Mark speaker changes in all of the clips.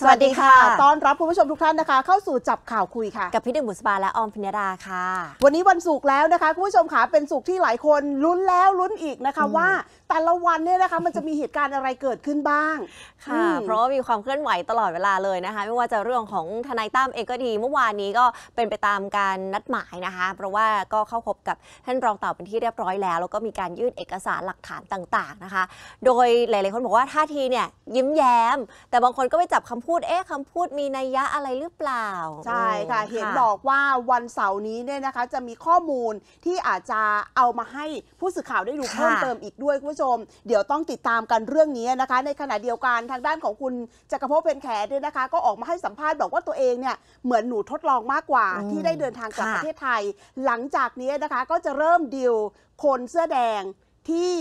Speaker 1: สวัสดีค่ะต้อนรับคุณผู้ชมทุกท่านนะคะเข้าสู่จับข่าวคุยค่ะกับพี่ดึงบุษบาและออมพินดาค
Speaker 2: ่ะ วันนี้วันศุกร์แล้วนะคะ คุณผู้ชมขาเป็นศุกร์ที่หลายคนลุ้นแล้วลุ้นอีกนะคะว่า
Speaker 1: แต่ละวันเนี่ยนะคะมันจะมีเหตุการณ์อะไรเกิดขึ้นบ้างค่ะ เพราะว่ามีความเคลื่อนไหวตลอดเวลาเลยนะคะไม่ว่าจะเรื่องของทนายตั้มเองก็ดีเมื่อวานนี้ก็เป็นไปตามการนัดหมายนะคะ เพราะว่าก็เข้าพบกับท่านรองต่าเป็นที่เรียบร้อยแล้ว แล้วก็มีการยื่นเอกสารหลักฐานต่างๆนะคะ โดยหลายๆคนบอกว่าท่าทีเนี่ยยิ้มแย้ม แต่บางคนก็ไปจับคำพูดเอ๊ะคำพูดมีนัยยะอะไรหรือเปล่าใช่ค่ะเห็นบอกว่าวันเสาร์นี้เนี
Speaker 2: ่ยนะคะจะมีข้อมูลที่อาจจะเอามาให้ผู้สื่อข่าวได้ดูเพิ่มเติมอีกด้วยคุณผู้ชมู้ชมเดี๋ยวต้องติดตามกันเรื่องนี้นะคะ ในขณะเดียวกันทางด้านของคุณจักรพงศ์เป็นแขด้วยนะคะ ก็ออกมาให้สัมภาษณ์บอกว่าตัวเองเนี่ย เหมือนหนูทดลองมากกว่า ที่ได้เดินทางกลับประเทศไทย หลังจากนี้นะคะก็จะเริ่มดิวคนเสื้อแดงที่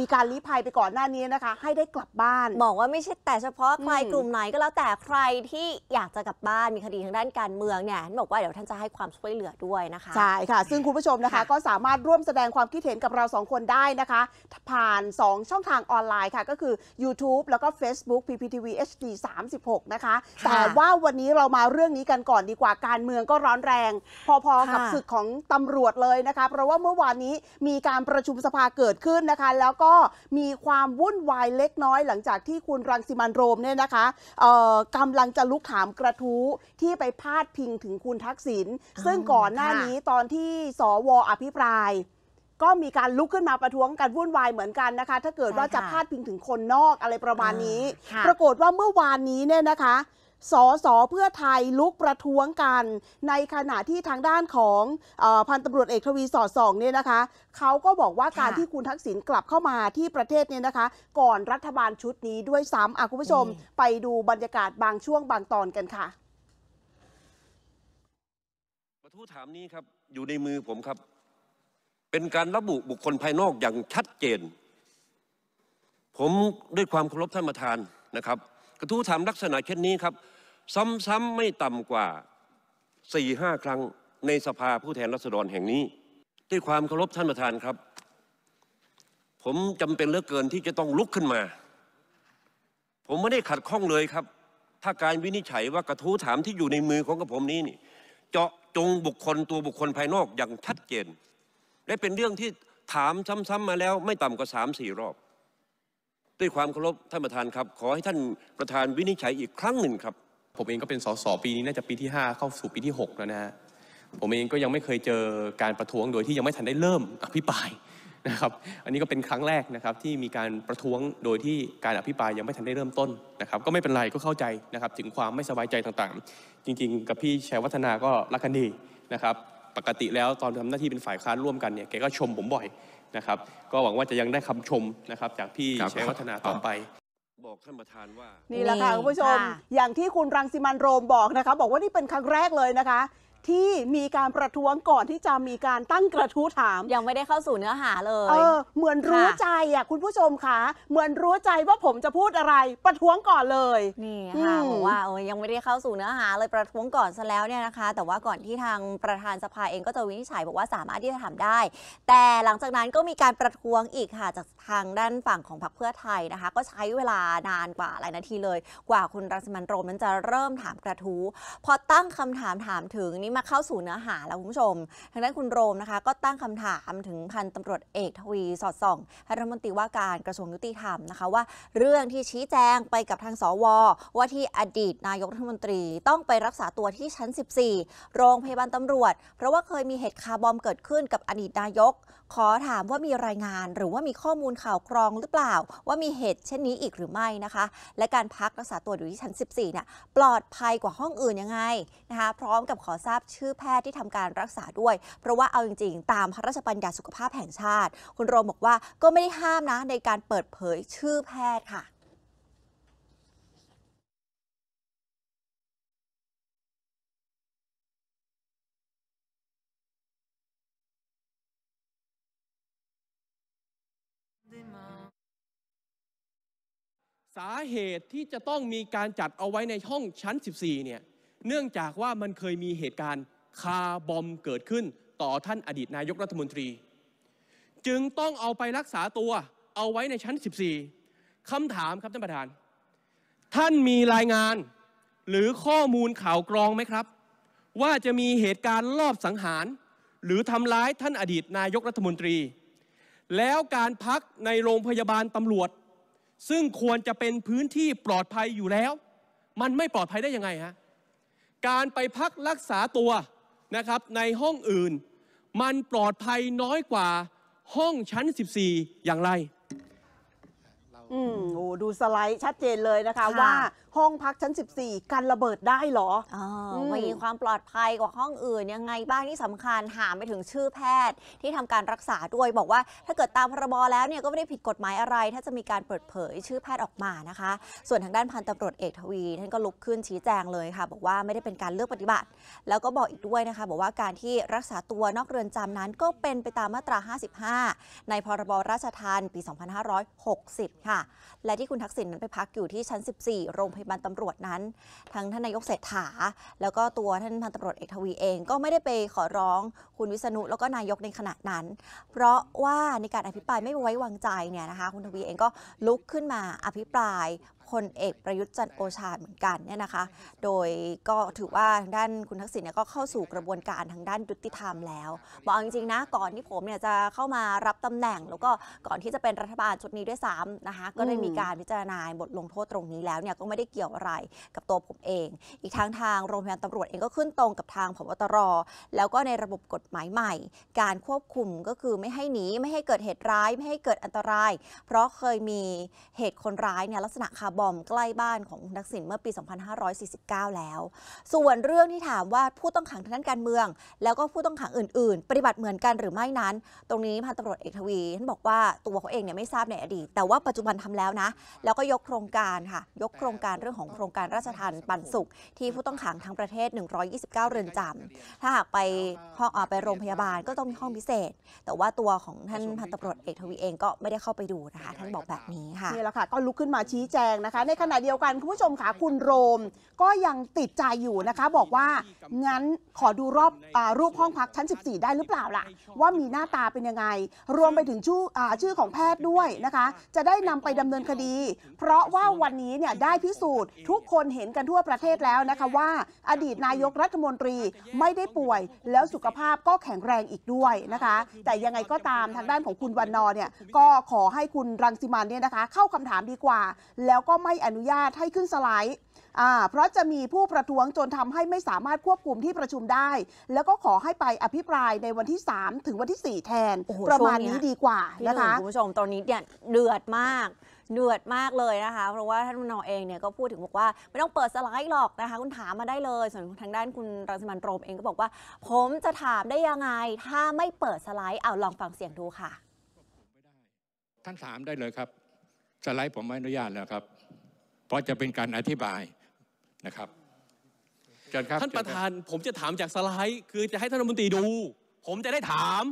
Speaker 2: มีการลี้ภัยไปก่อนหน้านี้นะคะ ให้ได้กลับบ้าน บอกว่าไม่ใช่แต่เฉพาะใครกลุ่ม
Speaker 1: ไหนก็แล้วแต่ใครที่อยากจะกลับบ้านมีคดีทางด้านการเมืองเนี่ยบอกว่าเดี๋ยวท่านจะให้ความช่วยเหลือด้วยนะคะ ใช่
Speaker 2: ค่ะ ซึ่งคุณผู้ชมนะคะก็สามารถร่วมแสดงความคิดเห็นกับเราสองคนได้นะคะ ผ่าน 2 ช่องทางออนไลน์ค่ะ ก็คือ YouTube แล้วก็ Facebook PPTV HD 36 นะคะแต่ว่าวันนี้เรามาเรื่องนี้กันก่อนดีกว่าการเมืองก็ร้อนแรงพอๆกับศึกของตำรวจเลยนะคะ เพราะว่าเมื่อวานนี้มีการประชุมสภาเกิดิดขึ้นนะคะ แล้วก็มีความวุ่นวายเล็กน้อยหลังจากที่คุณรังสิมันโรมเนี่ยนะคะกำลังจะลุกถามกระทู้ที่ไปพาดพิงถึงคุณทักษิณซึ่งก่อนหน้านี้ตอนที่สวอภิปราย ก็มีการลุกขึ้นมาประท้วงกันวุ่นวายเหมือนกันนะคะ ถ้าเกิดว่าจะพาดพิงถึงคนนอกอะไรประมาณนี้ ปรากฏว่าเมื่อวานนี้เนี่ยนะคะสสเพื่อไทยลุกประท้วงกันในขณะที่ทางด้านของอพันตำรวจเอกทวีสอดสองเนี่ยนะคะเขาก็บอกว่าการที่คุณทักษิณกลับเข้ามาที่ประเทศเนี่ยนะคะ ก่อนรัฐบาลชุดนี้ด้วยซ้ำคุณผู้ชมไปดูบรรยากาศบางช่วงบางตอนกันค่ะ
Speaker 3: กระทูถามนี้ครับ อยู่ในมือผมครับเป็นการระบุบุคคลภายนอกอย่างชัดเจน ผมด้วยความเคารพท่านประธานนะครับ กระทู้ถามลักษณะเช่นนี้ครับซ้ำ ๆ ไม่ต่ำกว่าสี่ห้าครั้งในสภาผู้แทนรัษฎรแห่งนี้ ด้วยความเคารพท่านประธานครับ ผมจำเป็นเลือกเกินที่จะต้องลุกขึ้นมา ผมไม่ได้ขัดข้องเลยครับ ถ้าการวินิจฉัยว่ากระทู้ถามที่อยู่ในมือของกระผมนี้นี่ เจาะจงบุคคลตัวบุคคลภายนอกอย่างชัดเจนและเป็นเรื่องที่ถามซ้ำๆมาแล้ว ไม่ต่ำกว่าสามสี่รอบ ด้วยความเคารพท่านประธานครับ ขอให้ท่านประธานวินิจฉัยอีกครั้งหนึ่งครับผมเองก็เป็นสสปีนี้น่าจะปีที่5เข้าสู่ปีที่6แล้วนะฮะผมเองก็ยังไม่เคยเจอการประท้วงโดยที่ยังไม่ทันได้เริ่มอภิปรายนะครับอันนี้ก็เป็นครั้งแรกนะครับที่มีการประท้วงโดยที่การอภิปรายยังไม่ทันได้เริ่มต้นนะครับ ก็ไม่เป็นไรก็เข้าใจนะครับถึงความไม่สบายใจต่างๆ จริงๆ กับพี่ชัยวัฒนาก็รักกันดีนะครับปกติแล้วตอนทำหน้าที่เป็นฝ่ายค้านร่วมกันเนี่ยแกก็ชมผมบ่อยนะครับก็หวังว่าจะยังได้คำชมนะครับจากพี่ชัยวัฒนาต่อไปบอกท่
Speaker 2: านประธานว่า นี่แหละค่ะ คุณผู้ชม อย่างที่คุณรังสิมันโรมบอกนะคะ บอกว่านี่เป็นครั้งแรกเลยนะคะที่มีการประท้วงก
Speaker 1: ่อนที่จะมีการตั้งกระทู้ถามยังไม่ได้เข้าสู่เนื้อหาเลยเออ
Speaker 2: เหมือนรู้ใจอ่ะค
Speaker 1: ุณผู้ชมคะเหมือนรู้ใจว่าผ
Speaker 2: มจะพูดอะไร ประท้วงก่อนเลยนี่ค่ะบอกว่าเอ
Speaker 1: อยังไม่ได้เข้าสู่เนื้อหา เลยประท้วงก่อนซะแล้วเนี่ยนะคะ แต่ว่าก่อนที่ทางประธานสภาเองก็จะวินิจฉัยบอกว่าสามารถที่จะถามได้ แต่หลังจากนั้นก็มีการประท้วงอีกค่ะ จากทางด้านฝั่งของพรรคเพื่อไทยนะคะ ก็ใช้เวลานานกว่า หลายนาทีเลย กว่าคุณรังสมันโรมนั้นจะเริ่มถามกระทู้พอตั้งคำถามถามถึงนี่้มาเข้าสู่เนื้อหาแล้วคุณผู้ชม ทางด้านคุณโรมนะคะก็ตั้งคำถาม ถึงพันตำรวจเอกทวี สอดส่องรัฐมนตรีว่าการกระทรวงยุติธรรมนะคะว่าเรื่องที่ชี้แจงไปกับทางสวว่าที่อดีตนายกรัฐมนตรีต้องไปรักษาตัวที่ชั้น 14 โรงพยาบาลตำรวจ เพราะว่าเคยมีเหตุคาร์บอมเกิดขึ้นกับอดีตนายกขอถามว่ามีรายงานหรือว่ามีข้อมูลข่าวกรองหรือเปล่า ว่ามีเหตุเช่นนี้อีกหรือไม่นะคะ และการพักรักษาตัวอยู่ที่ชั้น 14เนี่ยปลอดภัยกว่าห้องอื่นยังไงนะคะ พร้อมกับขอทราบชื่อแพทย์ที่ทำการรักษาด้วย เพราะว่าเอาจริงๆ ตามพระราชบัญญัติสุขภาพแห่งชาติ คุณโรมบอกว่าก็ไม่ได้ห้ามนะในการเปิดเผยชื่อแพทย์ค่ะ
Speaker 3: สาเหตุที่จะต้องมีการจัดเอาไว้ในห้องชั้น 14เนี่ยเนื่องจากว่ามันเคยมีเหตุการณ์คาบอมเกิดขึ้นต่อท่านอดีตนายกรัฐมนตรี จึงต้องเอาไปรักษาตัวเอาไว้ในชั้น 14คำถามครับท่านประธาน ท่านมีรายงานหรือข้อมูลข่าวกรองไหมครับ ว่าจะมีเหตุการณ์ลอบสังหาร หรือทำร้ายท่านอดีตนายกรัฐมนตรี แล้วการพักในโรงพยาบาลตำรวจซึ่งควรจะเป็นพื้นที่ปลอดภัยอยู่แล้ว มันไม่ปลอดภัยได้ยังไงฮะ การไปพักรักษาตัวนะครับในห้องอื่น มันปลอดภัยน้อยกว่าห้องชั้น 14 อย่างไร
Speaker 2: อืมโอ้ดูสไลด์ชัดเจนเลยนะคะคะว่าห้องพักชั้น 14กันระเบิดได้เหรอมีควา
Speaker 1: มปลอดภัยกว่าห้องอื่นยังไงบ้างที่สำคัญถามไปถึงชื่อแพทย์ที่ทำการรักษาด้วย บอกว่าถ้าเกิดตามพรบแล้วเนี่ยก็ไม่ได้ผิดกฎหมายอะไร ถ้าจะมีการเปิดเผยชื่อแพทย์ออกมานะคะ ส่วนทางด้านพันตำรวจเอกทวี ท่านก็ลุกขึ้นชี้แจงเลยค่ะบอกว่าไม่ได้เป็นการเลือกปฏิบัติ แล้วก็บอกอีกด้วยนะคะ บอกว่าการที่รักษาตัวนอกเรือนจำนั้น ก็เป็นไปตามมาตรา55 ในพรบราชทานปี 2560 ค่ะและที่คุณทักษิณนั้นไปพักอยู่ที่ชั้น 14 โรงพยาบาลตำรวจนั้น ทั้งท่านนายกเศรษฐา แล้วก็ตัวท่านพันตำรวจเอกทวีเองก็ไม่ได้ไปขอร้องคุณวิษณุแล้วก็นายกในขณะนั้น เพราะว่าในการอภิปรายไม่ไว้วางใจเนี่ยนะคะ คุณทวีเองก็ลุกขึ้นมาอภิปรายพลเอกประยุทธ์จันโอชาเหมือนกันเนี่ยนะคะ โดยก็ถือว่าทางด้านคุณทักษิณเนี่ยก็เข้าสู่กระบวนการทางด้านยุติธรรมแล้ว บอกจริงๆนะ ก่อนที่ผมเนี่ยจะเข้ามารับตำแหน่งแล้วก็ ก่อนที่จะเป็นรัฐบาลชุดนี้ด้วยซ้ำนะคะก็ได้มีการพิจารณาบทลงโทษตรงนี้แล้วเนี่ย ก็ไม่ได้เกี่ยวอะไรกับตัวผมเอง อีกทางทางโรงพยาบาลตำรวจเองก็ขึ้นตรงกับทางพบตร แล้วก็ในระบบกฎหมายใหม่ การควบคุมก็คือไม่ให้หนีไม่ให้เกิดเหตุร้ายไม่ให้เกิดอันตราย เพราะเคยมีเหตุคนร้ายเนี่ยลักษณะคาร์บอมใกล้บ้านของนักสินเมื่อปี 2549 แล้ว ส่วนเรื่องที่ถามว่าผู้ต้องขังทางด้านการเมือง แล้วก็ผู้ต้องขังอื่นๆ ปฏิบัติเหมือนกันหรือไม่นั้น ตรงนี้พันตำรวจเอกทวีท่านบอกว่าตัวเขาเองเนี่ยไม่ทราบในอดีต แต่ว่าปัจจุบันทำแล้วนะ แล้วก็ยกโครงการค่ะ ยกโครงการเรื่องของโครงการราชทานปันสุข ที่ผู้ต้องขังทั้งประเทศ 129 เรือนจำ ถ้าหากไปห้องไปโรงพยาบาลก็ต้องมีห้องพิเศษ แต่ว่าตัวของท่านพันตำรวจเอกทวีเองก็ไม่ได้เข้าไปดูนะคะ ท่านบอกแบบนี้
Speaker 2: ค่ะ นี่แหละค่ะ ก็ลุกขึ้นมาชี้แจงนะคะในขณะเดียวกันคุณผู้ชมค่ะคุณโรมก็ยังติดใจอยู่นะคะ บอกว่า งั้นขอดูรอบอรูปห้องพักชั้น 14 ได้หรือเปล่าล่ะ ว่ามีหน้าตาเป็นยังไง รวมไปถึงชื่อชื่อของแพทย์ด้วยนะคะ จะได้นำไปดำเนินคดี เพราะว่าวันนี้เนี่ยได้พิสูจน์ทุกคนเห็นกันทั่วประเทศแล้วนะคะว่าอดีตนายกรัฐมนตรีไม่ได้ป่วยแล้วสุขภาพก็แข็งแรงอีกด้วยนะคะ แต่ยังไงก็ตามทางด้านของคุณวันนอเนี่ย ก็ขอให้คุณรังสิมันเนี่ยนะคะ เข้าคำถามดีกว่าแล้วก็ก็ไม่อนุญาตให้ขึ้นสไลด์ เพราะจะมีผู้ประท้วงจนทำให้ไม่สามารถควบคุมที่ประชุมได้ แล้วก็ขอให้ไปอภิปรายในวันที่ 3 ถึงวันที่ 4 แทน ประมาณนี้ดีกว่านะคะคุณ
Speaker 1: ผู้ชมตอนนี้เนี่ยเดือดมากเดือดมากเลยนะคะเพราะว่าท่านนอเองเนี่ยก็พูดถึงบอกว่าไม่ต้องเปิดสไลด์หรอกนะคะคุณถามมาได้เลย ส่วนทางด้านคุณรังสิมันโรมเองก็บอกว่า ผมจะถามได้ยังไงถ้าไม่เปิดสไลด์เอาลองฟังเสียงดูค่ะ
Speaker 3: ท่านถามได้เลยครับสไลด์ผมไม่อนุญาตแล้วครับราะจะเป็นการอธิบายนะครับ ท่านประธานผมจะถามจากสไลด์คือจะให้ท่านรัฐมนตรีดู ผมจะได้ถาม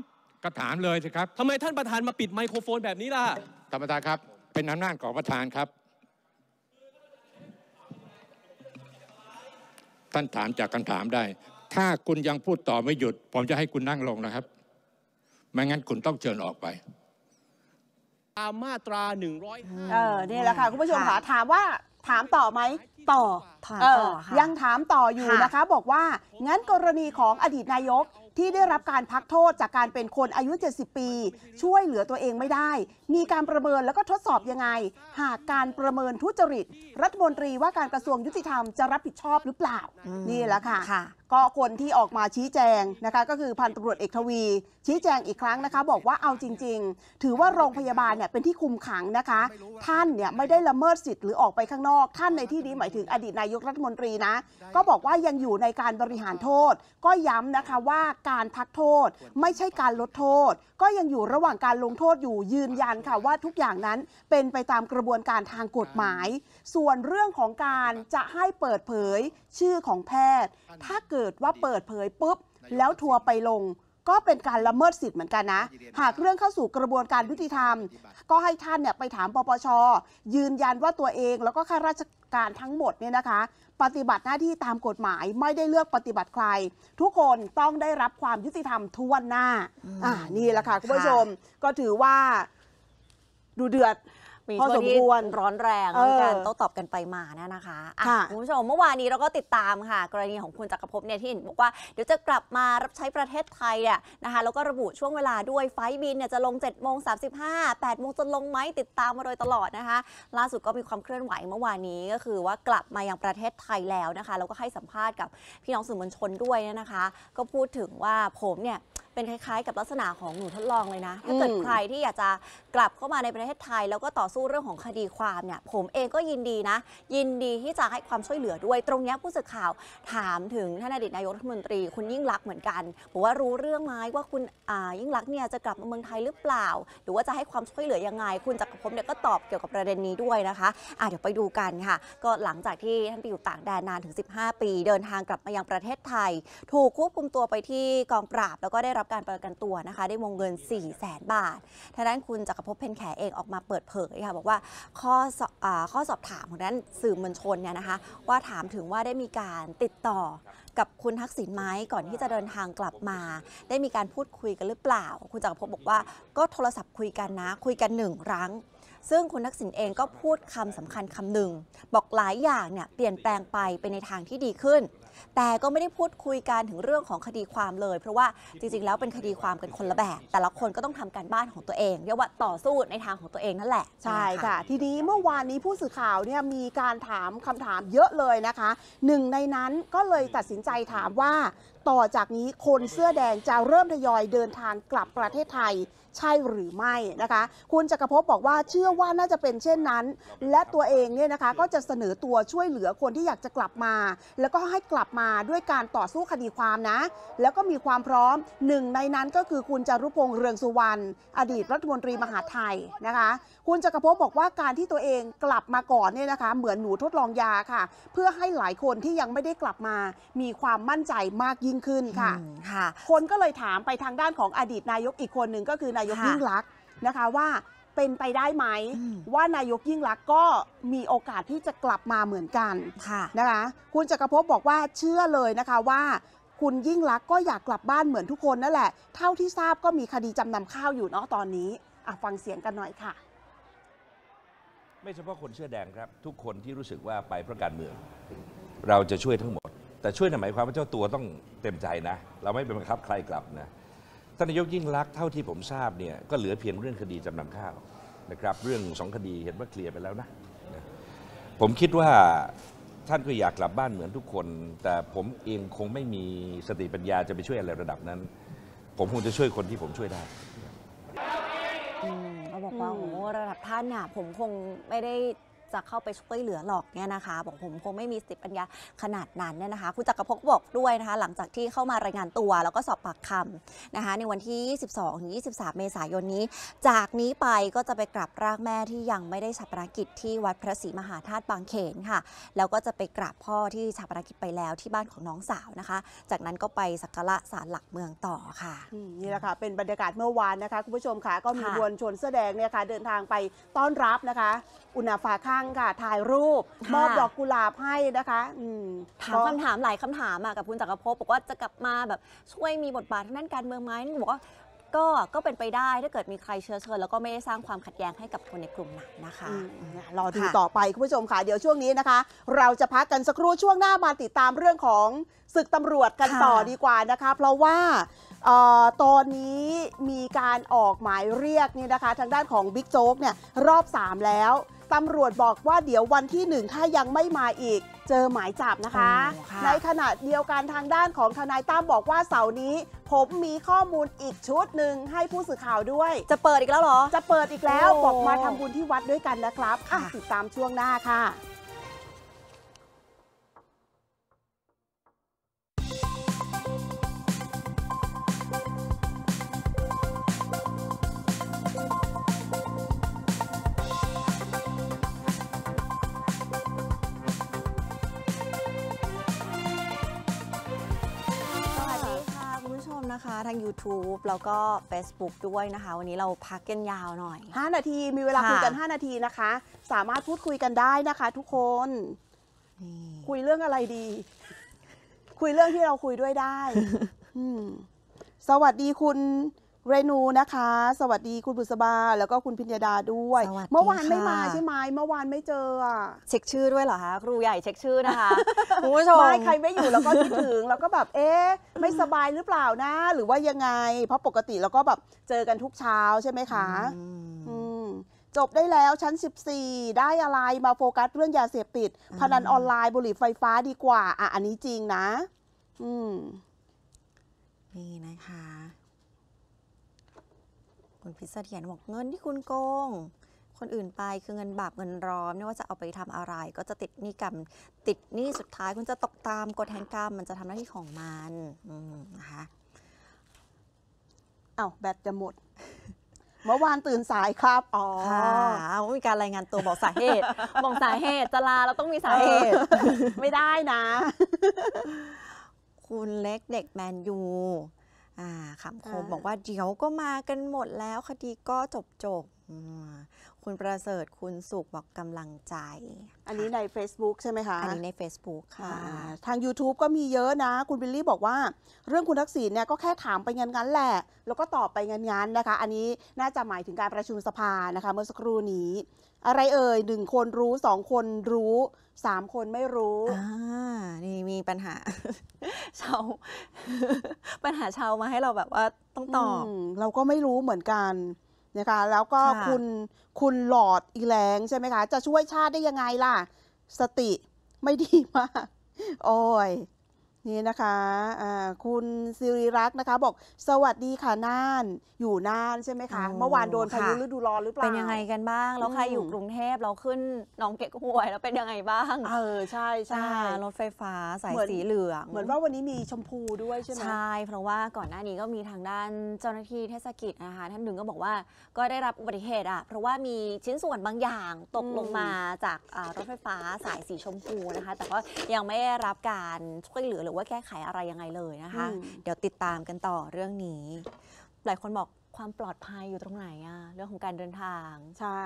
Speaker 3: ก็ถามเลยสิครับทำไมท่านประธานมาปิดไมโครโฟนแบบนี้ล่ะท่านประธานครับ เป็นอำนาจของประธานครับ ท่านถามจากคำถามได้ ถ้าคุณยังพูดต่อไม่หยุด ผมจะให้คุณนั่งลงนะครับไม่งั้นคุณต้องเชิญออกไปตามมาตรา105
Speaker 2: เออนี่แหละค่ะ คุณผู้ชมค่ะถามว่าถามต่อไหมต่อถามต่อ ยังถามต่ออยู่ะนะคะ บอกว่า งั้นกรณีของอดีตนายกที่ได้รับการพักโทษจากการเป็นคนอายุ 70 ปี ช่วยเหลือตัวเองไม่ได้ มีการประเมินแล้วก็ทดสอบยังไง หากการประเมินทุจริต รัฐมนตรีว่าการกระทรวงยุติธรรมจะรับผิดชอบหรือเปล่า นี่แหละค่ะก็คนที่ออกมาชี้แจงนะคะก็คือพันตำรวจ เอกทวี ชี้แจงอีกครั้งนะคะ บอกว่าเอาจริง ๆ ถือว่าโรงพยาบาลเนี่ยเป็นที่คุมขังนะคะ ท่านเนี่ยไม่ได้ละเมิดสิทธิ์หรือออกไปข้างนอก ท่านในที่นี้หมายถึงอดีตนายกรัฐมนตรีนะก็บอกว่ายังอยู่ในการบริหารโทษก็ย้ำนะคะว่าการพักโทษ ไม่ใช่การลดโทษ ก็ยังอยู่ระหว่างการลงโทษอยู่ยืนยันค่ะว่าทุกอย่างนั้นเป็นไปตามกระบวนการทางกฎหมาย ส่วนเรื่องของการจะให้เปิดเผยชื่อของแพทย์ ถ้าเกิดิดว่าเปิดเผยปุ๊บ แล้วทัวร์ไปลง ก็เป็นการละเมิดสิทธิ์เหมือนกันนะ หากเรื่องเข้าสู่กระบวนการยุติธรรม ก็ให้ท่านเนี่ยไปถามปปชยืนยันว่าตัวเองแล้วก็ข้าราชการทั้งหมดเนี่ยนะคะ ปฏิบัติหน้าที่ตามกฎหมายไม่ได้เลือกปฏิบัติใคร ทุกคนต้องได้รับความยุติธรรมทั่วหน้าอ่านี่แหละค่ะ คุณผู้ชม ก็ถือว่าดูเดือด
Speaker 1: มีพอช่วสงมที่ควรร้อนแรงในการโต้ตอบกันไปมาเนยนะคะคุณผู้ชมเมื่อวานนี้เราก็ติดตามค่ะ กรณีของคุณจักรภพเนี่ยที่เห็นบอกว่าเดี๋ยวจะกลับมารับใช้ประเทศไทยเนี่ยนะคะแล้วก็ระบุช่วงเวลาด้วยไฟบินเนี่ยจะลง7จ็ดโมงสามสิบห้าแปดโมงจะลงไหมติดตามมาโดยตลอดนะคะ ล่าสุดก็มีความเคลื่อนไหวเมื่อวานนี้ก็คือว่ากลับมายังประเทศไทยแล้วนะคะแล้วก็ให้สัมภาษณ์กับพี่น้องสื่อมวลชนด้วยเนี่ยนะคะ ก็พูดถึงว่าผมเนี่ยเป็นคล้ายๆ กับลักษณะของหนูทดลองเลยนะถ้าเกิดใครที่อยากจะกลับเข้ามาในประเทศไทย แล้วก็ต่อสู้เรื่องของคดีความเนี่ยผมเองก็ยินดีนะ ยินดีที่จะให้ความช่วยเหลือด้วยตรงนี้ผู้สื่อข่าวถามถึงท่านอดีตนายกรัฐมนตรี คุณยิ่งรักเหมือนกันบอกว่ารู้เรื่องไหมว่าคุณยิ่งรักเนี่ยจะกลับมาเมืองไทยหรือเปล่า หรือว่าจะให้ความช่วยเหลือยังไงคุณจักรพงศ์เนี่ยก็ตอบเกี่ยวกับประเด็นนี้ด้วยนะคะะเดี๋ยวไปดูกันค่ะ ก็หลังจากที่ท่านไปอยู่ต่างแดนนานถึง 15 ปี เดินทางกลับมายังประเทศไทย ถูกควบคุมตัวไปที่กองปราบแล้วก็ได้รับการประกันตัวนะคะได้วงเงิน 4 0 0แสนบาททางด้านคุณจักรภพเพนแขเองออกมาเปิดเผยค่ะบอกว่าข้ออข้อสอบถามของด้านสื่อมวลชนเนี่ยนะคะว่าถามถึงว่าได้มีการติดต่อกับคุณทักษิณไหมก่อนที่จะเดินทางกลับมา ได้มีการพูดคุยกันหรือเปล่า คุณจักรภพบอกว่าก็โทรศัพท์คุยกันนะ คุยกันหนึ่งครั้งซึ่งคุณทักษิณเองก็พูดคำสำคัญคำหนึ่งบอกหลายอย่างเนี่ยเปลี่ยนแปลงไปเป็นในทางที่ดีขึ้น แต่ก็ไม่ได้พูดคุยกันถึงเรื่องของคดีความเลย เพราะว่าจริง ๆ แล้วเป็นคดีความกันคนละแบบแต่ละคนก็ต้องทำการบ้านของตัวเองเรียกว่าต่อสู้ในทางของตัวเองนั่นแหละใช่ค่ะท
Speaker 2: ีนี้เมื่อวานนี้ผู้สื่อข่าวเนี่ยมีการถามคำถามเยอะเลยนะคะหนึ่งในนั้นก็เลยตัดสินใจถามว่า ต่อจากนี้คนเสื้อแดงจะเริ่มทยอยเดินทางกลับประเทศไทยใช่หรือไม่นะคะ คุณจักรภพบอกว่าเชื่อว่าน่าจะเป็นเช่นนั้น และตัวเองเนี่ยนะคะก็จะเสนอตัวช่วยเหลือคนที่อยากจะกลับมา แล้วก็ให้กลับมาด้วยการต่อสู้คดีความนะ แล้วก็มีความพร้อมหนึ่งในนั้นก็คือคุณจารุพงษ์เรืองสุวรรณอดีตรัฐมนตรีมหาไทยนะคะคุณจักรพงศ์บอกว่าการที่ตัวเองกลับมาก่อนเนี่ยนะคะเหมือนหนูทดลองยาค่ะ เพื่อให้หลายคนที่ยังไม่ได้กลับมามีความมั่นใจมากยิ่งขึ้นค่ะค่ะคนก็เลยถามไปทางด้านของอดีตนายกอีกคนหนึ่งก็คือนายกยิ่งลักษณ์นะคะว่าเป็นไปได้ไหมว่านายกยิ่งลักษณ์ก็มีโอกาสที่จะกลับมาเหมือนกันค่ะนะคะ คุณจักรพงศ์บอกว่าเชื่อเลยนะคะว่า คุณยิ่งลักษณ์ก็อยากกลับบ้านเหมือนทุกคนนั่นแหละ เท่าที่ทราบก็มีคดีจำนำข้าวอยู่เนาะตอนนี้ฟังเสียงกันหน่อยค่ะ
Speaker 3: ไม่เฉพาะคนเสื้อแดงครับทุกคนที่รู้สึกว่าไปเพราะการเมือง เราจะช่วยทั้งหมด แต่ช่วยในหมายความว่าเจ้าตัวต้องเต็มใจนะ เราไม่เปบังคับ ใครกลับนะท่านนายกยิ่งรักเท่าที่ผมทราบเนี่ยก็เหลือเพียงเรื่องคดีจำนำข้าวนะครับเรื่องสองคดีเห็นว่าเคลียร์ไปแล้วนะนะ ผมคิดว่าท่านก็อยากกลับบ้านเหมือนทุกคน แต่ผมเองคงไม่มีสติปัญญา จะไปช่วยอะไรระดับนั้น ผมคงจะช่วยคนที่ผมช่วยได้
Speaker 1: บอกว่าโอ้ระดับท่านน่ะผมคงไม่ได้จะเข้าไปช่วยเหลือหรอกเนี่ยนะคะบอกผมคงไม่มีสติปัญญาขนาดนั้นเนี่ยนะคะคุณจักรพงศ์บอกด้วยนะคะ หลังจากที่เข้ามารายงานตัว แล้วก็สอบปากคำนะคะ ในวันที่ 22ถึง23 เมษายนนี้ จากนี้ไปก็จะไปกราบร่างแม่ที่ยังไม่ได้ชาปนกิจที่วัดพระศรีมหาธาตุบางเขนค่ะแล้วก็จะไปกราบพ่อที่ชาปนกิจไปแล้วที่บ้านของน้องสาวนะคะ จากนั้นก็ไปสักการะศาลหลักเมืองต่อค่ะ
Speaker 2: นี่แหละค่ะเป็นบรรยากาศเมื่อวานนะคะ คุณผู้ชมค่ะก็มีมวลชนเสื้อแดงเนี่ยค่ะเดินทางไปต้อน
Speaker 1: รับนะคะอุณาฝาข้างค่ะถ่ายรูป มอบดอกกุหลาบให้นะคะถามคำถามหลายคำถามกับคุณจักรพบอกว่าจะกลับมาแบบช่วยมีบทบาททางด้านการเมืองไหมนี่บอกว่า ก็ก็เป็นไปได้ถ้าเกิดมีใครเชื้อเชิญแล้วก็ไม่ได้สร้างความขัดแย้งให้กับคนในกลุ่มนั้นนะคะ
Speaker 2: รอดูต่อไปคุณผู้ชมค่ะเดี๋ยวช่วงนี้นะคะ เราจะพักกันสักครู่ช่วงหน้ามาติดตามเรื่องของศึกตำรวจกันต่อดีกว่านะคะเพราะว่าออตอนนี้มีการออกหมายเรียกเนี่ยนะคะ ทางด้านของบิ๊กโจ๊กเนี่ยรอบ 3 แล้วตำรวจบอกว่าเดี๋ยววันที่หนึ่งถ้ายังไม่มาอีก เจอหมายจับนะคะ ในขณะเดียวกันทางด้านของทนายตั้มบอกว่าเสาร์นี้ ผมมีข้อมูลอีกชุดหนึ่งให้ผู้สื่อข่าวด้วย จะเปิดอีกแล้วเหรอ จะเปิดอีกแล้วบอกมาทำบุญที่วัดด้วยกันนะครับติดตามช่วงหน้าค่ะ
Speaker 1: ทั้ง YouTube แล้วก็ Facebook ด้วยนะคะ วันนี้เราพักกันยาวหน่อย 5 นาทีมีเวลาคุยกัน 5 น
Speaker 2: าทีนะคะ สามารถพูดคุยกันได้นะคะทุกคน คุยเรื่องอะไรดี คุยเรื่องที่เราคุยด้วยได้สวัสดีคุณเรนูนะคะ สวัสดีคุณบุษบาแล้วก็คุณพิญญาดาด้วยเมื่อวานไม่มาใช่ไหมเมื่อวานไม่เจอเช็คชื่อด้วยเหรอคะครูใหญ่เช็คชื่อนะคะคุณผู้ชมไม่ใครไม่อยู่แล้วก็คิดถึง แล้วก็แบบเอ๊ะไม่สบายหรือเปล่านะ หรือว่ายังไง เพราะปกติแล้วก็แบบเจอกันทุกเช้าใช่ไหมคะจบได้แล้วชั้น 14 ได้อะไรมาโฟกัสเรื่องยาเสพติด พนันออนไลน์บุหรี่ไฟฟ้าดีกว่า
Speaker 1: อ่ะอันนี้จริงนะ อืมนี่นะคะคุณพิษเสถียรบอกเงินที่คุณโกงคนอื่นไปคือเงินบาปเงินร้อนไม่ว่าจะเอาไปทำอะไร ก็จะติดหนี้กรรมติดหนี้สุดท้าย คุณจะตกตามกฎแห่งกรรมมันจะทำหน้าที่ของมันนะคะเอ้าแบตจะหมดเมื่อวานตื่นสายครับอ๋อค่ะมีการรายงานตัวบอกสาเหตุ บอกสาเหตุจะลาเราต้องมีสาเหตุไม่ได้นะ คุณเล็กเด็กแมนยูอ่าคำคม บอกว่าเดี๋ยวก็มากันหมดแล้วคดีก็จบจบ คุณประเสริฐคุณสุข บอกกำลังใจ อันนี้ใน Facebook ใช่ไหมคะ อันนี้ใน Facebook ค่ะ
Speaker 2: ทาง YouTube ก็มีเยอะนะ คุณบิลลี่บอกว่า เรื่องคุณทักษิณเนี่ยก็แค่ถามไปงันงันแหละ แล้วก็ตอบไปงันงันนะคะ อันนี้น่าจะหมายถึงการประชุมสภานะคะ เมื่อสักครู่นี้อะไรเอ่ย หนึ่งคนรู้สองคนรู้ สามคนไม่รู้อ่านี่มีปัญหา
Speaker 1: ชาวปัญหาชาวมาให้เราแบบว่าต้องตอบ
Speaker 2: เราก็ไม่รู้เหมือนกันนะคะแล้วก็คุณคุณหลอดอีแรงใช่ไหมคะ จะช่วยชาติได้ยังไงล่ะ สติไม่ดีมากโอ้ยนี่นะคะะคุณสิริรักษ์นะคะบอกสวัสดีค่ะน่านอยู่น่านใช่ไหมคะเมื่อวานโดนพายุฤดู
Speaker 1: ร้อนหรือเปล่าเป็นยังไงกันบ้าง แล้วใครอยู่กรุงเทพเราขึ้นน้องเก๊กฮวยแล้วเป็นยังไงบ้างเออใช่ใช่รถไฟฟ้าสายสีเหลืองเหมือนว่าวันนี้มีชมพูด้วยใช่ไหมใช่ เพราะว่าก่อนหน้านี้ก็มีทางด้านเจ้าหน้าที่เทศกิจนะคะท่านหนึ่งก็บอกว่าก็ได้รับอุบัติเหตุอ่ะเพราะว่ามีชิ้นส่วนบางอย่างตกลงมาจากรถไฟฟ้าสายสีชมพูนะคะแต่ก็ยังไม่ได้รับการช่วยเหลือรือว่าแก้ไขอะไรยังไงเลยนะคะเดี๋ยวติดตามกันต่อเรื่องนี้หลายคนบอกความปลอดภัยอยู่ตรงไหนอะเรื่องของการเดินทางใช่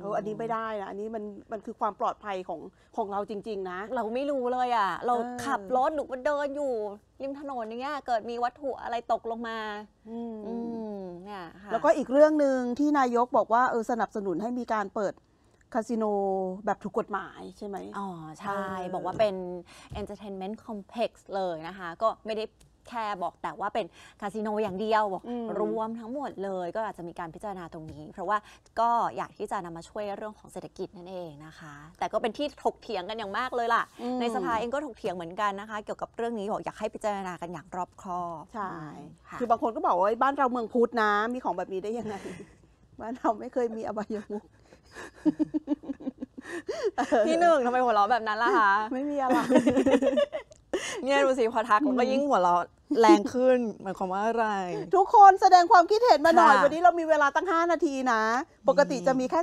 Speaker 1: เอออันนี้ไม่ได้นะอันนี้มันมันคือความปลอดภัยของของเราจริง ๆนะเราไม่รู้เลยอะเราขับรถหรือว่าเดินอยู่ริมถนนอย่างเงี้ยเกิดมีวัตถุอะไรตกลงมาอืมเนี่ยค่ะแล้วก็อีก
Speaker 2: เรื่องหนึ่งที่นายกบอกว่าเออสนับสนุนให้มีการเปิด
Speaker 1: คาสิโนแบบถูกกฎหมายใช่ไหมอ๋อใช่ บอกว่าเป็น entertainment complex เลยนะคะ ก็ไม่ได้แค่บอกแต่ว่าเป็นคาสิโนอย่างเดียว บอกรวมทั้งหมดเลยก็อาจจะมีการพิจารณาตรงนี้ เพราะว่าก็อยากที่จะนำมาช่วยเรื่องของเศรษฐกิจนั่นเองนะคะ แต่ก็เป็นที่ถกเถียงกันอย่างมากเลยล่ะ ในสภาเองก็ถกเถียงเหมือนกันนะคะ เกี่ยวกับเรื่องนี้บอกอยากให้พิจารณากันอย่างรอบคอบ ใช่คือบางคนก็บอกว่า
Speaker 2: บ้านเราเมืองพุทธนะมีของแบบนี้ได้ยังไงบ้านเราไม่เคยมีอบายมุขพี่หนึ่งทำไมหัวเราะแบบนั้นล่ะคะไม่มีอะไร
Speaker 1: เนี่ยดูสิพอทักมันก็ยิ่งหัวเราะแรงขึ้นหมายความว่าอะไร ทุ
Speaker 2: กคนแสดงความคิดเห็นมาหน่อยวันนี้เรามีเวลาตั้ง 5 นาทีนะปกติจะมีแค่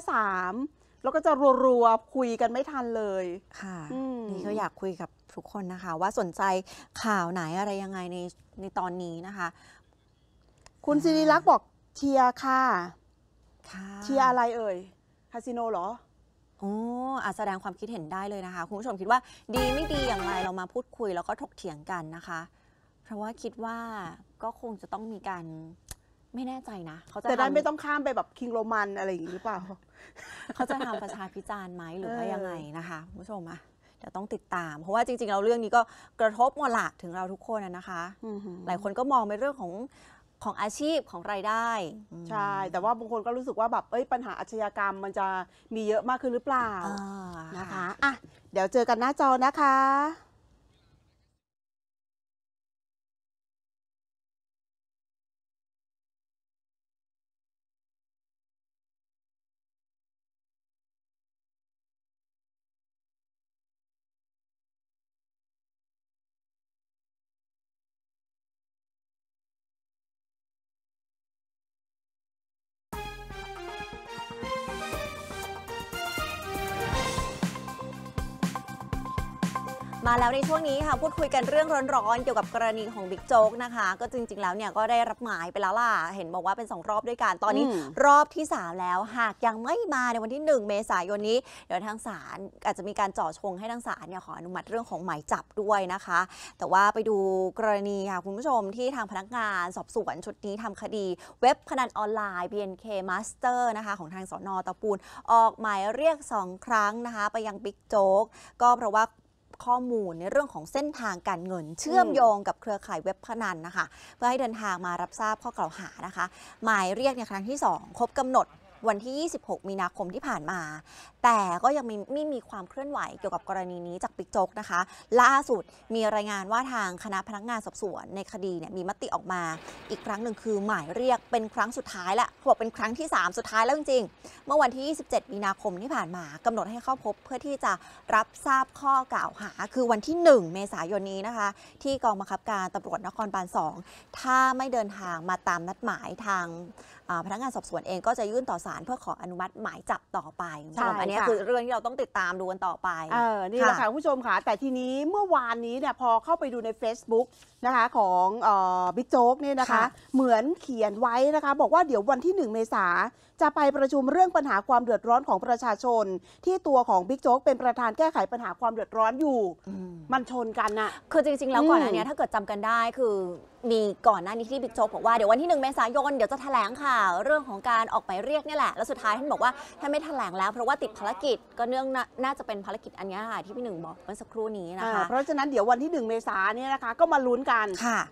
Speaker 2: 3
Speaker 1: แล้วก็จะรัวๆคุยกันไม่ทันเลย ค่ะนี่ก็อยากคุยกับทุกคนนะคะ ว่าสนใจข่าวไหนอะไรยังไงในในตอนนี้นะคะ
Speaker 2: คุณสิริลักษ์บอกเชียร์ค่ะ
Speaker 1: ค่ะเชียร์อะไรเอ่ยาสิโนเหรอ อ๋อาแสดงความคิดเห็นได้เลยนะคะคุณผู้ชมคิดว่าดีไม่ดีอย่างไรเรามาพูดคุยแล้วก็ถกเถียงกันนะคะ เพราะว่าคิดว่าก็คงจะต้องมีการ ไม่แน่ใจนะเขาจะแต่ด้านไม่ต้อง
Speaker 2: ข้ามไปแบบคิงโรมันอะไรอย่างนี้หรือเปล่า เขาจะทำประ
Speaker 1: ชาพิจารณ์ไหมหรือว่ายังไงนะคะคุณผู้ชมอะเดี๋ยวต้องติดตาม เพราะว่าจริงๆเราเรื่องนี้ก็กระทบมวลละถึงเราทุกคนนะคะหลายคนก็มองไปเรื่องของของอาชีพของรายได้ ใช่ แต่ว่าบางคนก็รู้สึกว่าแบบเอ้ย ปัญหาอาชญากรรมมันจะ
Speaker 2: มีเยอะมากขึ้นหรือเปล่านะคะอ่ะเดี๋ยวเจอกันหน้าจอนะคะ
Speaker 1: มาแล้วในช่วงนี้ค่ะพูดคุยกันเรื่องร้อนๆเกี่ยวกับกรณีของบิ๊กโจ๊กนะคะก็จริง ๆแล้วเนี่ยก็ได้รับหมายไปแล้วล่ะ เห็นบอกว่าเป็น2รอบด้วยกัน ตอนนี้รอบที่ 3 แล้วหากยังไม่มาในวันที่ 1 เมษายนนี้เดี๋ยวทางศาลอาจจะมีการจ่อชงให้ทางศาลเนี่ยขออนุมัติเรื่องของหมายจับด้วยนะคะ แต่ว่าไปดูกรณีค่ะ คุณผู้ชมที่ทางพนักงานสอบสวนชุดนี้ทำคดี เว็บพนันออนไลน์ BNK Master นะคะของทางสอนอตะปูนออกหมายเรียก 2 ครั้งนะคะไปยังบิ๊กโจ๊กก็เพราะว่าข้อมูลในเรื่องของเส้นทางการเงินเชื่อมโยงกับเครือข่ายเว็บพนันนะคะ เพื่อให้เดินทางมารับทราบข้อกล่าวหานะคะ หมายเรียกในครั้งที่ 2 ครบกำหนดวันที่ 26 มีนาคมที่ผ่านมา แต่ก็ยังมไม่มีความเคลื่อนไหวเกี่ยวกับกรณีนี้จากปิกโจกนะคะ ล่าสุดมีรายงานว่าทางคณะพนักงานสอบ สวน ในคดีเนี่ยมีมติออกมาอีกครั้งหนึ่งคือหมายเรียกเป็นครั้งสุดท้ายละบอกเป็นครั้งที่ 3 สุดท้ายแล้วจริง ๆ เมื่อวันที่ 27 มีนาคมที่ผ่านมา กำหนดให้เข้าพบเพื่อที่จะรับทราบข้อกล่าวหา คือวันที่ 1 เมษายนนี้นะคะ ที่กองบังคับการตำรวจนครบาล 2 ถ้าไม่เดินทางมาตามนัดหมายทางพนักงานสอบสวนเองก็จะยื่นต่อศาลารเพื่อขออนุมัติหมายจับต่อไปใช่อันนี้คือเรื่องที่เราต้องติดตามดูกันต่อไป เออ นี่แหละค่ะคุณผู้ชมค่ะ แต่ทีนี้เมื่อวานน
Speaker 2: ี้เนี่ยพอเข้าไปดูใน Facebook นะคะของบิ๊กโจ๊กเนี่ยนะคะเหมือนเขียนไว้นะคะบอกว่าเดี๋ยววันที่ 1 เมษาจะไปประชุมเรื่องปัญหาความเดือดร้อนของประชาชน ที่ตัวของบิ๊กโจ๊กเป็นประธานแก้ไขปัญหาความเดือดร้อนอยู่
Speaker 1: มันชนกันนะคือจริงๆแล้วก่อนอันนี้ถ้าเกิดจำกันได้คือมีก่อนหน้านี้ที่บิ๊กโจ๊กบอกว่าเดี๋ยววันที่1เมษายนเดี๋ยวจะแถลงข่าวเรื่องของการออกไปเรียกนี่แหละแล้วสุดท้ายท่านบอกว่าท่านไม่แถลงแล้วเพราะว่าติดภารกิจก็เนื่องน่าจะเป็นภารกิจอันนี้ค่ะที่พี่หนึ่งบอกเมื่อสักครู่นี้นะคะเพรา
Speaker 2: ะฉะนั้นเดี๋ยววันที่1เมษาเนี่ยนะคะก็มาลุ้นกันัน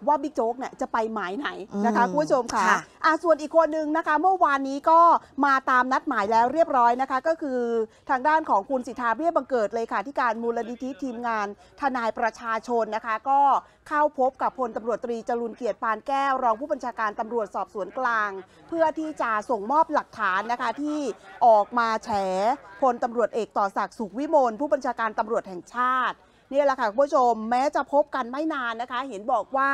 Speaker 2: ว่าบิ๊กโจ๊กเนี่ยจะไปหมายไหนนะคะคุณผู้ชมค่ะอ่ะ ส่วนอีกคนนึงนะคะ เมื่อวานนี้ก็มาตามนัดหมายแล้วเรียบร้อยนะคะ ก็คือทางด้านของคุณสิทธาเบี้ยบังเกิดเลยค่ะที่การมูลนิธิทีมงานทนายประชาชนนะคะ ก็เข้าพบกับพลตำรวจตรีจรุนเกียรติปานแก้ว รองผู้บัญชาการตำรวจสอบสวนกลาง เพื่อที่จะส่งมอบหลักฐานนะคะ ที่ออกมาแฉพลตำรวจเอกต่อศักดิ์สุขวิมลผู้บัญชาการตำรวจแห่งชาตินี่แหละค่ะคุณผู้ชมแม้จะพบกันไม่นานนะคะ เห็นบอกว่า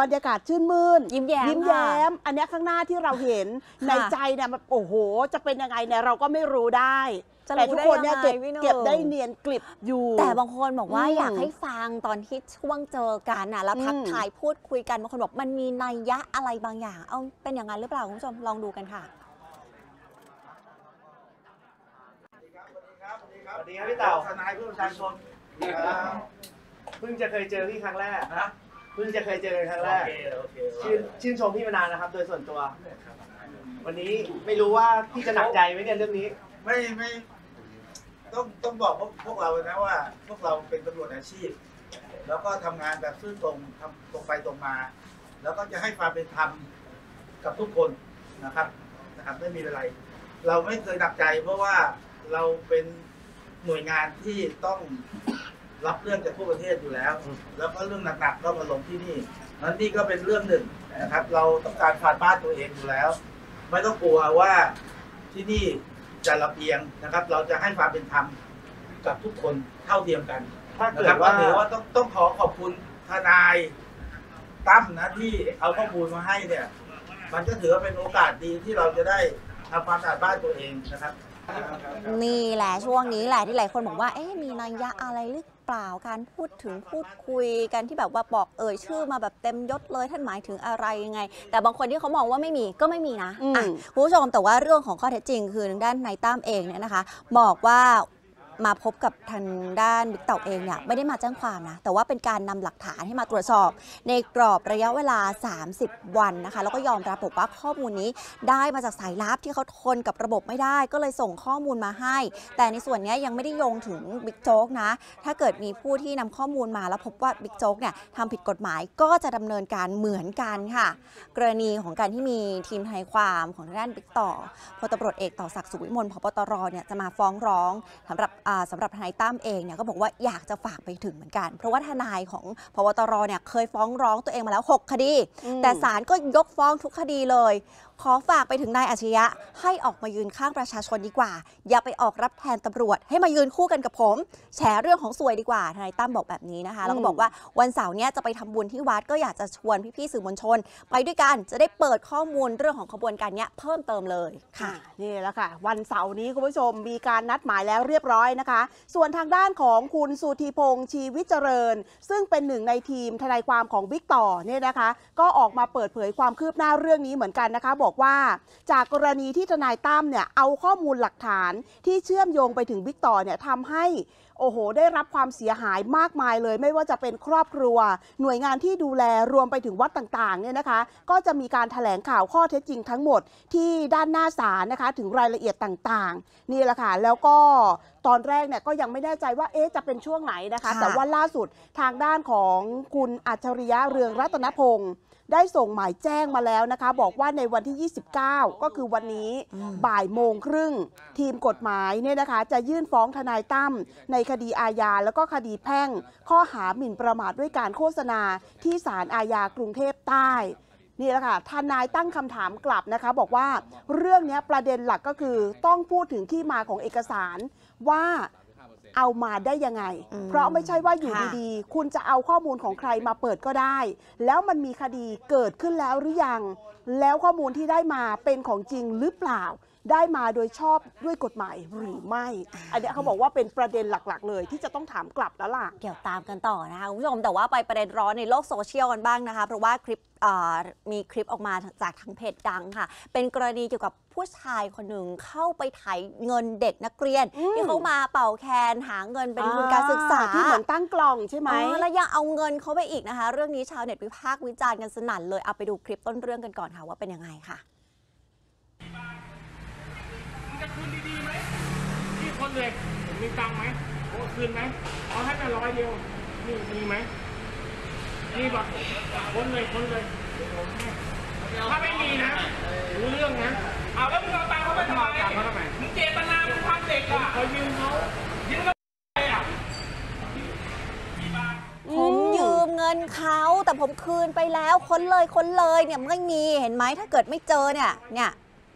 Speaker 2: บรรยากาศชื่นมื่นยิ้มแย้มยิ้มแย้มอันนี้ข้างหน้าที่เราเห็นในใจเนี่ยมันโอ้โหจะเป็นยังไงเนี่ยเราก็ไม่รู้ได้แต่ทุกคนเนี่ยเก็บเก็บได้เนียน
Speaker 1: กลิบอยู่แต่บางคนบอกว่าอยากให้ฟังตอนที่ช่วงเจอกันน่ะแล้วทักทายพูดคุยกันบางคนบอกมันมีนัยยะอะไรบางอย่างเอาเป็นอย่างนั้นหรือเปล่าคุณผู้ชม ลองดูกันค่ะ
Speaker 3: สวัสดีครับพี่เต่าทนายผู้ประชาชนเพิ่งจะเคยเจอพี่ครั้งแรกนะเพิ่งจะเคยเจอครั้งแรกชื่นชื่นชมพี่มานานนะครับโดยส่วนตัว วันนี้ไม่รู้ว่าพี่จะหนักใจไหมเนี่ยเรื่องนี้ ไม่ไม่ต้องต้องบอกพวกพวกเรานะว่า พวกเราเป็นตำรวจอาชีพแล้วก็ทำงานแบบซื่อตรงทำตรงไปตรงมา แล้วก็จะให้ความเป็นธรรมกับทุกคนนะครับ นะครับ ไม่มีอะไร เราไม่เคยหนักใจเพราะว่าเราเป็นหน่วยงานที่ต้องรับเรื่องจากทั่วประเทศอยู่แล้ว แล้วก็เรื่องหนัก ๆ ก็มาลงที่นี่ นั้นนี่ก็เป็นเรื่องหนึ่งนะครับ เราต้องการผ่านบ้านตัวเองอยู่แล้ว ไม่ต้องกลัวว่าที่นี่จะระเบียงนะครับ เราจะให้ความเป็นธรรมกับทุกคนเท่าเทียมกันถ้าเกิดว่าถือว่าต้องต้องขอขอบคุณทนายตั้มนะที่เอาข้อมูลมาให้เนี่ย มันก็ถือว่าเป็นโอกาสดีที่เราจะได้ทำความสะอาดบ้านตัวเองนะครับ
Speaker 1: นี่แหละช่วงนี้แหละที่หลายคนบอกว่าเอ๊ะมีนัยยะอะไรหรือกล่าวการพูดถึงพูดคุยกันที่แบบว่าบอกเอ่ยชื่อมาแบบเต็มยศเลยท่านหมายถึงอะไรยังไง แต่บางคนที่เขามองว่าไม่มีก็ไม่มีนะคุณผู้ชมแต่ว่าเรื่องของข้อเท็จจริงคือทางด้านนายตั้มเองเนี่ยนะคะ บอกว่ามาพบกับทางด้านบิ๊กเต่าเองเนี่ยไม่ได้มาแจ้งความนะแต่ว่าเป็นการนำหลักฐานให้มาตรวจสอบ ในกรอบระยะเวลา 30 วันนะคะแล้วก็ยอมรับบอกว่าข้อมูลนี้ได้มาจากสายลับที่เขาทนกับระบบไม่ได้ ก็เลยส่งข้อมูลมาให้ แต่ในส่วนนี้ยังไม่ได้โยงถึงบิ๊กโจ๊กนะถ้าเกิดมีผู้ที่นำข้อมูลมาแล้วพบว่าบิ๊กโจ๊กเนี่ยทำผิดกฎหมายก็จะดำเนินการเหมือนกันค่ะ กรณีของการที่มีทีมทนายความของทางด้านบิ๊กต่อพลตำรวจเอกต่อศักดิ์สุวิมลพบตรเนี่ยจะมาฟ้องร้องสำหรับสำหรับทนายตั้มเองเนี่ยก็บอกว่าอยากจะฝากไปถึงเหมือนกัน เพราะว่าทนายของพบตรเนี่ยเคยฟ้องร้องตัวเองมาแล้ว 6 คดี แต่ศาลก็ยกฟ้องทุกคดีเลยขอฝากไปถึงนายอาชียะ ให้ออกมายืนข้างประชาชนดีกว่า อย่าไปออกรับแทนตำรวจให้มายืนคู่กันกับผม แชร์เรื่องของสวยดีกว่าทนายตั้มบอกแบบนี้นะคะแล้วก็บอกว่าวันเสาร์นี้จะไปทำบุญที่วัด ก็อยากจะชวนพี่ๆสื่อมวลชน ไปด้วยกันจะได้เปิดข้อมูลเรื่องของขบวนการนี้เพิ่มเติมเลยค่ะนี่แล้วค่ะวันเสาร์นี้คุณผู้ชมมีการนั
Speaker 2: ดหมายแล้วเรียบร้อยนะคะ ส่วนทางด้านของคุณสุธีพงษ์ชีวิตเจริญ ซึ่งเป็นหนึ่งในทีม ทนายความของบิ๊กต่อเนี่ยนะคะ ก็ออกมาเปิดเผยความคืบหน้าเรื่องนี้เหมือนกันนะคะบอกอกว่าจากกรณีที่ทนายตั้มเนี่ยเอาข้อมูลหลักฐานที่เชื่อมโยงไปถึงบิ๊กต่อเนี่ยทำให้โอ้โห ได้รับความเสียหายมากมายเลย ไม่ว่าจะเป็นครอบครัว หน่วยงานที่ดูแลรวมไปถึงวัดต่างๆเนี่ยนะคะก็จะมีการถแถลงข่าวข้อเท็จจริงทั้งหมดที่ด้านหน้าศาลนะคะถึงรายละเอียดต่าง ๆนี่แหละค่ะแล้วก็ตอนแรกเนี่ยก็ยังไม่แน่ใจว่าเอ๊ะจะเป็นช่วงไหนนะคะแต่ว่าล่าสุดทางด้านของคุณอัจฉริยะเรืองรัตนพงศ์ได้ส่งหมายแจ้งมาแล้วนะคะบอกว่าในวันที่ 29 ก็คือวันนี้บ่ายโมงครึ่งทีมกฎหมายเนี่ยนะคะ จะยื่นฟ้องทนายตั้มในคดีอาญาแล้วก็คดีแพ่ง ข้อหาหมิ่นประมาทด้วยการโฆษณาที่ศาลอาญากรุงเทพใต้นี่แหละค่ะทนายตั้งคำถามกลับนะคะ บอกว่าเรื่องนี้ประเด็นหลักก็คือต้องพูดถึงที่มาของเอกสารว่าเอามาได้ยังไง เพราะไม่ใช่ว่าอยู่ดีๆ คุณจะเอาข้อมูลของใครมาเปิดก็ได้ แล้วมันมีคดีเกิดขึ้นแล้วหรือยัง แล้วข้อมูลที่ได้มาเป็นของจริงหรือเปล่าได้มาโดยชอบด้วยกฎหมาย หรือไม่ อันเนี้ยเขาบอกว่าเป็นประเด็นหลักๆเลย ที่จะต้องถามกลับแล้วล่ะ
Speaker 1: เดี๋ยวตามกันต่อนะคะคุณผู้ชม แต่ว่าไปประเด็นร้อนในโลกโซเชียลกันบ้างนะคะ เพราะว่าคลิปมีคลิปออกมาจากทางเพจดังค่ะ เป็นกรณีเกี่ยวกับผู้ชายคนหนึ่งเข้าไปไถเงินเด็กนักเรียน ที่เขามาเป่าแคนหาเงินเป็นทุนการศึกษาที่เหมือ
Speaker 2: นตั้งกล่องใช่ไหมแล้ว
Speaker 1: ยังเอาเงินเขาไปอีกนะคะ เรื่องนี้ชาวเน็ตวิพากษ์วิจารณ์กันสนั่นเลยเอาไปดูคลิปต้นเรื่องกันก่อนค่ะว่าเป็นยังไงค่ะ
Speaker 3: คืนดีๆไหมพี่คนเลยผมมีตังไหมโอ้คืนไหมเอาให้ต่ร้อยเดียว นี่มีไหมนี่บอกคนเลยคนเลยถ้าไม่มีนะ รู้เรื่องนะเอาแล้วมึงเอาตังเขาไปทำไม มึงเจ
Speaker 2: ตนามึงทำเด็กอ่ะเขา
Speaker 3: ยืมเขายืมเขา
Speaker 1: ผมยืมเงินเขา แต่ผมคืนไปแล้ว ค้นเลยค้นเลย เนี่ยไม่มี เห็นไหม ถ้าเกิดไม่เจอเนี่ย เนี่ย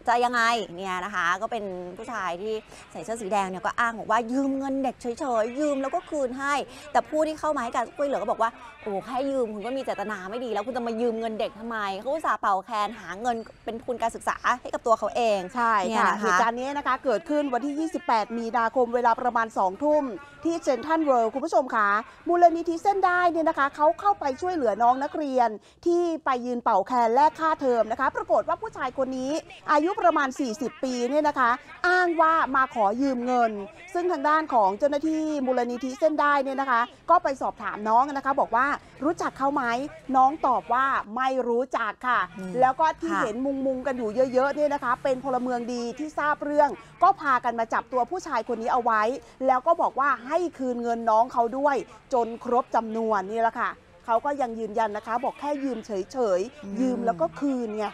Speaker 1: จะยังไงเนี่ยนะคะก็เป็นผู้ชายที่ใส่เสื้อสีแดงเนี่ยก็อ้างบอกว่ายืมเงินเด็กเฉยๆ ยืมแล้วก็คืนให้ แต่ผู้ที่เข้ามาให้การช่วยเหลือก็บอกว่าโอ้แค่ยืม คุณก็มีเจตนาไม่ดีแล้ว คุณจะมายืมเงินเด็กทำไมเขาสาเป่าแคนหาเงินเป็นทุนการศึกษาให้กับตัวเขาเองใช่ ค่ะ เหตุการณ์นี้นะคะเกิดขึ้นวันที่ 28 มีน
Speaker 2: าคมเวลาประมาณ 2 ทุ่มที่เซนทันเวิลด์คุณผู้ชมคะมูลนิธิเส้นได้เนี่ยนะคะเขาเข้าไปช่วยเหลือน้องนักเรียน ที่ไปยืนเป่าแคนแลกค่าเทอมนะคะ ปรากฏว่าผู้ชายคนนี้ อายุประมาณ 40 ปีเนี่ยนะคะ อ้างว่ามาขอยืมเงิน ซึ่งทางด้านของเจ้าหน้าที่มูลนิธิเส้นได้เนี่ยนะคะ ก็ไปสอบถามน้องนะคะบอกว่ารู้จักเขาไหมน้องตอบว่าไม่รู้จักค่ะ แล้วก็ที่เห็นมุงมุงกันอยู่เยอะๆเนี่ยนะคะ เป็นพลเมืองดีที่ทราบเรื่อง ก็พากันมาจับตัวผู้ชายคนนี้เอาไว้ แล้วก็บอกว่าให้คืนเงินน้องเขาด้วย จนครบจำนวนนี่แหละค่ะเขาก็ยังยืนยันนะคะ บอกแค่ยืมเฉยๆยืมแล้วก็คืนไง่ะ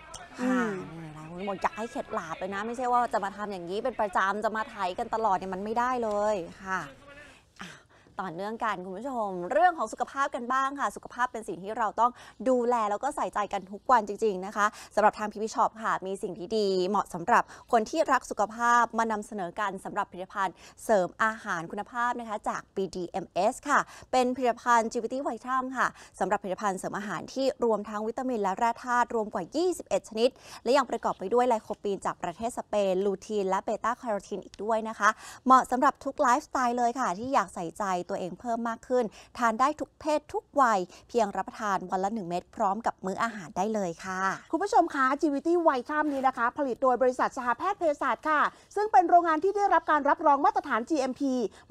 Speaker 1: หมดอยากให้เข็ดหลาบเลยนะ ไม่ใช่ว่าจะมาทำอย่างนี้เป็นประจำจะมาไถกันตลอดเนี่ยมันไม่ได้เลยค่ะ่อเนื่องกันคุณผู้ชม เรื่องของสุขภาพกันบ้างค่ะ สุขภาพเป็นสิ่งที่เราต้องดูแลแล้วก็ใส่ใจกันทุกวันจริงๆนะคะสำหรับทางพีพีช็อปค่ะ มีสิ่งที่ดี เหมาะสำหรับคนที่รักสุขภาพมานำเสนอกันสำหรับผลิตภัณฑ์เสริมอาหารคุณภาพนะคะ จาก BDMS ค่ะเป็นผลิตภัณฑ์จิวิตี้ไวท์ทัมค่ะสำหรับผลิตภัณฑ์เสริมอาหารที่รวมทั้งวิตามินและแร่ธาตุรวมกว่า 21 ชนิด และยังประกอบไปด้วยไลโคปีน จากประเทศสเปน ลูทีนและเบต้าแคโรทีนอีกด้วยนะคะเหมาะสำหรับทุกไลฟ์สไตล์เลยค่ะที่อยากใส่ใจตัวเองเพิ่มมากขึ้น ทานได้ทุกเพศทุกวัย เพียงรับประทานวันละ 1 เม็ดพร้อมกับมื้ออาหารได้เลยค่ะ คุณผู้ชมคะจีวิตี้ไ
Speaker 2: วท์ข้ามนี้นะคะ ผลิตโดยบริษัทสหแพทย์เภสัชค่ะ ซึ่งเป็นโรงงานที่ได้รับการรับรองมาตรฐาน GMP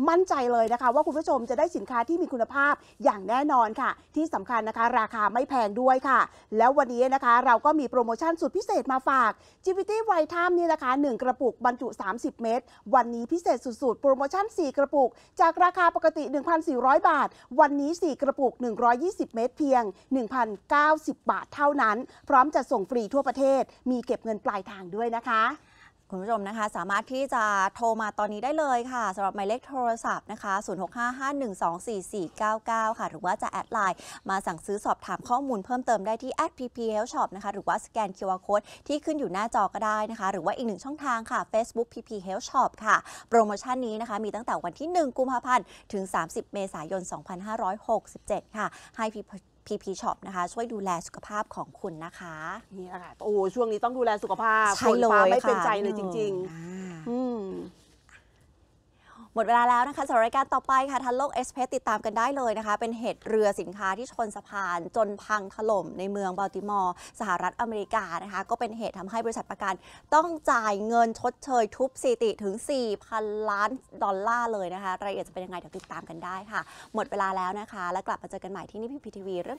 Speaker 2: มั่นใจเลยนะคะว่าคุณผู้ชมจะได้สินค้าที่มีคุณภาพอย่างแน่นอนค่ะที่สำคัญนะคะราคาไม่แพงด้วยค่ะแล้ววันนี้นะคะเราก็มีโปรโมชั่นสุดพิเศษมาฝากจีวิตี้ไวท์ข้ามนี้นะคะ1กระปุกบรรจุ30เม็ดวันนี้พิเศษสุดๆโปรโมชั่น4กระปุกจากราคาปกติติ1,400 บาท วันนี้ 4 กระปุก 120 เมตรเพียง 1,090 บาทเท่านั้น พร้อมจะส่งฟรีทั่วประเทศ มี
Speaker 1: เก็บเงินปลายทางด้วยนะคะคุณผู้ชมนะคะ สามารถที่จะโทรมาตอนนี้ได้เลยค่ะสำหรับหมายเลขโทรศัพท์นะคะ0655124499 ค่ะ หรือว่าจะแอดไลน์มาสั่งซื้อสอบถามข้อมูลเพิ่มเติมได้ที่แอดพีพีเฮลช็อปนะคะ หรือว่าสแกน QR Code ที่ขึ้นอยู่หน้าจอก็ได้นะคะ หรือว่าอีกหนึ่งช่องทางค่ะ Facebook PP Health Shop ค่ะ โปรโมชั่นนี้นะคะมีตั้งแต่วันที่ 1 กุมภาพันธ์ถึง 30 เมษายน 2567 ค่ะให้ PP Shop นะคะช่วยดูแลสุขภาพของคุณนะคะนี่แะค่ะโอ้ ช่วงนี้ต้องดูแลสุขภาพใช่ฟ้าเลยไม่เป็นใจเลยจริงๆ หมดเวลาแล้วนะคะสำหรับรายการต่อไปค่ะทันโลกเอสเพสติดตามกันได้เลยนะคะเป็นเหตุเรือสินค้าที่ชนสะพานจนพังถล่มในเมืองบัลติมอร์ สหรัฐอเมริกานะคะก็เป็นเหตุทำให้บริษัทประกัน ต้องจ่ายเงินชดเชยทุบสถิติถึง4,000ล้าน ดอลลาร์เลยนะคะรายละเอียดจะเป็นยังไงเดี๋ยวติดตามกันได้ค่ะ หมดเวลาแล้วนะคะแล้วกลับมาเจอกันใหม่ที่นี่พีพีทีวีเรื่อง